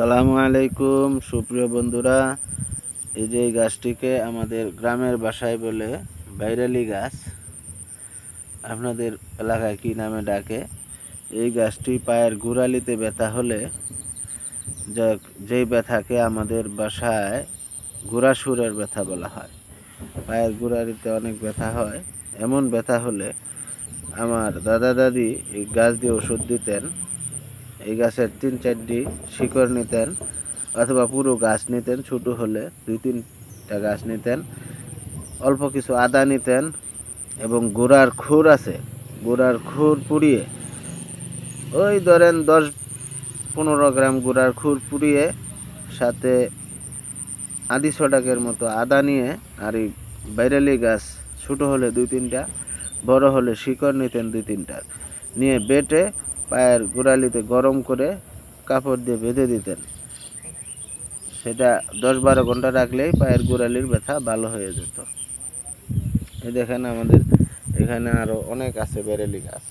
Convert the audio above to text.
সালামু আলাইকুম সুপ্রিয় বন্ধুরা এই যে গাছটিকে আমাদের গ্রামের বাসায় বলে বাইরালি গাছ আপনাদের এলাকায় কী নামে ডাকে এই গাছটি পায়ের গোড়ালিতে ব্যথা হলে যেই ব্যথাকে আমাদের বাসায় গুড়াসুরের ব্যথা বলা হয় পায়ের গোড়ালিতে অনেক ব্যথা হয় এমন ব্যথা হলে আমার দাদা দাদি এই গাছ দিয়ে ওষুধ দিতেন এই গাছের তিন চারটি শিকড় নিতেন অথবা পুরো গাছ নিতেন ছোটো হলে দুই তিনটা গাছ নিতেন অল্প কিছু আদা নিতেন এবং গোড়ার খুর আছে গোড়ার খুর পুড়িয়ে ওই ধরেন দশ পনেরো গ্রাম গোড়ার খুর পুড়িয়ে সাথে আদি ছটাকের মতো আদা নিয়ে আর এই বাইরালি গাছ ছোটো হলে দুই তিনটা বড় হলে শিকড় নিতেন দুই তিনটা নিয়ে বেটে পায়ের গোড়ালিতে গরম করে কাপড় দিয়ে বেঁধে দিতেন সেটা দশ বারো ঘন্টা রাখলেই পায়ের গোড়ালির ব্যথা ভালো হয়ে যেত দেখেন আমাদের এখানে আরও অনেক আছে বেরেলি গাছ